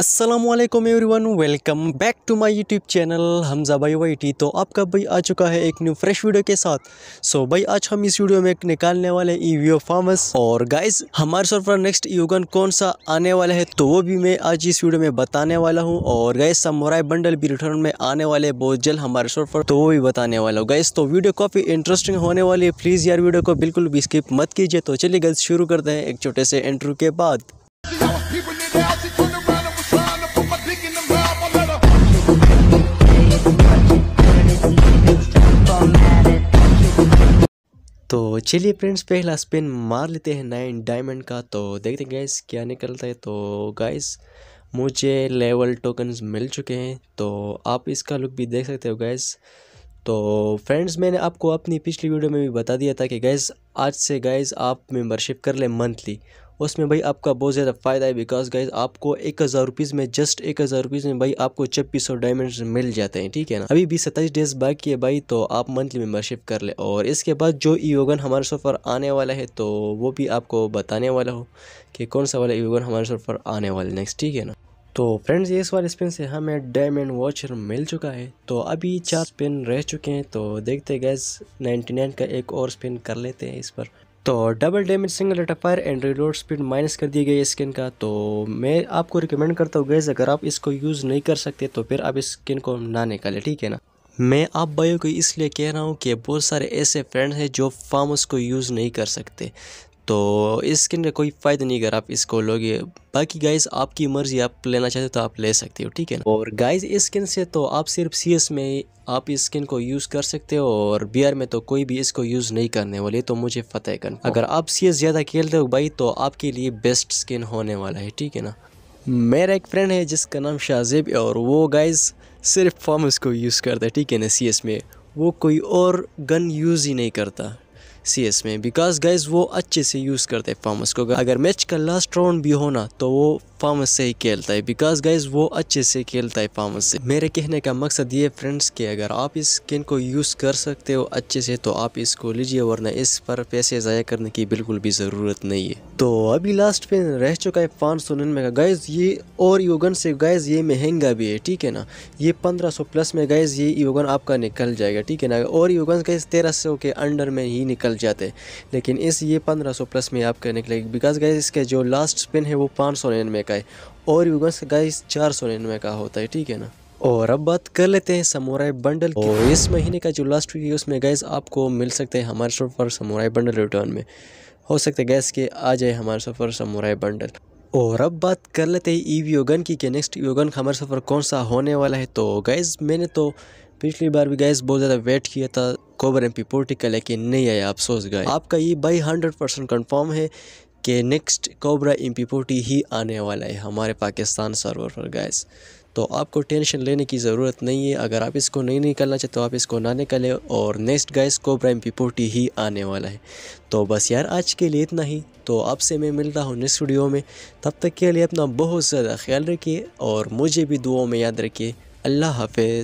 Aslam everyone welcome back to my YouTube channel Hamza भाई वाई तो आपका भाई आ चुका है एक न्यू फ्रेश वीडियो के साथ सो so, भाई आज हम इस वीडियो में निकालने वाले हैं ईवीओ फार्मस और गाइस हमारे सर पर नेक्स्ट योगन कौन सा आने वाला है तो वो भी मैं आज इस वीडियो में बताने वाला हूँ और गाइस समोराई बंडल भी रिटर्न में आने वाले बहुत जल्द हमारे सर पर तो वो भी बताने वाला हूँ गाइज तो वीडियो काफ़ी इंटरेस्टिंग होने वाली है प्लीज़ यार वीडियो को बिल्कुल भी स्किप मत कीजिए तो चलिए गाइस शुरू करते हैं एक छोटे से इंटरव्यू के बाद चलिए फ्रेंड्स पहला स्पिन मार लेते हैं नाइन डायमंड का तो देखते हैं गैस क्या निकलता है तो गैस मुझे लेवल टोकन्स मिल चुके हैं तो आप इसका लुक भी देख सकते हो गैस तो फ्रेंड्स मैंने आपको अपनी पिछली वीडियो में भी बता दिया था कि गैस आज से गैस आप मेंबरशिप कर ले मंथली उसमें भाई आपका बहुत ज़्यादा फ़ायदा है बिकॉज गाइज आपको एक हज़ार रुपीज़ में जस्ट एक हज़ार रुपीज़ में भाई आपको छब्बीस सौ डायमंड मिल जाते हैं ठीक है ना अभी भी सत्ताईस डेज बाकी है भाई तो आप मंथली मेम्बरशिप कर ले और इसके बाद जो योगन हमारे सफ़र आने वाला है तो वो भी आपको बताने वाला हो कि कौन सा वाला योगन हमारे सफ़र आने वाला नेक्स्ट ठीक है ना तो फ्रेंड्स ये इस वाले स्पिन से हमें डायमंड वॉचर मिल चुका है तो अभी चार स्पिन रह चुके हैं तो देखते गैस 99 का एक और स्पिन कर लेते हैं इस पर तो double damage single rate of and reload speed minus कर दी गई है स्किन का तो मैं आपको रिकमेंड करता हूँ गैस अगर आप इसको यूज़ नहीं कर सकते तो फिर आप इस स्किन को ना निकालें ठीक है ना मैं आप भाइयों को इसलिए कह रहा हूँ कि बहुत सारे ऐसे फ्रेंड हैं जो फार्म उसको यूज़ नहीं कर सकते तो इस स्किन का कोई फ़ायदा नहीं अगर आप इसको लोगे बाकी गाइस आपकी मर्ज़ी आप लेना चाहते हो तो आप ले सकते हो ठीक है ना और गाइस इस स्किन से तो आप सिर्फ सीएस में आप इस स्किन को यूज़ कर सकते हो और बीआर में तो कोई भी इसको यूज़ नहीं करने वाले तो मुझे पता है अगर आप सीएस ज़्यादा खेलते हो भाई तो आपके लिए बेस्ट स्किन होने वाला है ठीक है ना मेरा एक फ्रेंड है जिसका नाम है और वो गाइज सिर्फ फॉर्म इसको यूज़ करता है ठीक है ना सी में वो कोई और गन यूज़ ही नहीं करता सी में बिकॉज गाइज वो अच्छे से यूज़ करते हैं फार्मर्स को अगर मैच का लास्ट राउंड भी होना तो वो पामस से ही खेलता है बिकॉज गाइज वो अच्छे से खेलता है पामस से मेरे कहने का मकसद ये फ्रेंड्स कि अगर आप इस स्किन को यूज़ कर सकते हो अच्छे से तो आप इसको लीजिए वरना इस पर पैसे ज़ाया करने की बिल्कुल भी ज़रूरत नहीं है तो अभी लास्ट पे रह चुका है पाँच सौ निन्यानवे का गाइज ये और योगन से गाइज ये महंगा भी है ठीक है ना ये पंद्रह सौ प्लस में गाइज ये योगन आपका निकल जाएगा ठीक है ना और योगन गाइज तेरह सौ के अंडर में ही निकल जाते लेकिन इस ये पंद्रह सौ प्लस में आपका निकलेगा बिकॉज गाइज इसके जो लास्ट स्पिन है वो पाँच सौ निन्यानवे का है और यूगन्स का गाइस चार सौ निन्यानवे का होता है ठीक है ना और अब बात कर लेते हैं समुराई बंडल की और इस महीने का जो लास्ट वीक है उसमें गैस आपको मिल सकते हैं हमारे शॉप पर समुराई बंडल रिटर्न में हो सकते हैं गैस के आ जाए हमारे शॉप पर समुराई बंडल और अब बात कर लेते हैं ई योगन की कि नेक्स्ट योगन हमारे सफ़र कौन सा होने वाला है तो गैस मैंने तो पिछली बार भी गैस बहुत ज़्यादा वेट किया था कोबर एम पी पोर्टिकल लेकिन नहीं आया अफसोस गए आपका ये बाई हंड्रेड परसेंट कन्फर्म है कि नेक्स्ट कोबरा एम पी ही आने वाला है हमारे पाकिस्तान सर्वर पर गैस तो आपको टेंशन लेने की ज़रूरत नहीं है अगर आप इसको नहीं निकलना चाहते तो आप इसको ना निकलें और next guys Cobra M P ही आने वाला है तो बस यार आज के लिए इतना ही तो आपसे मैं मिलता हूँ नेक्स्ट वीडियो में तब तक के लिए अपना बहुत ज़्यादा ख्याल रखिए और मुझे भी दुआओं में याद रखिए अल्लाह हाफ़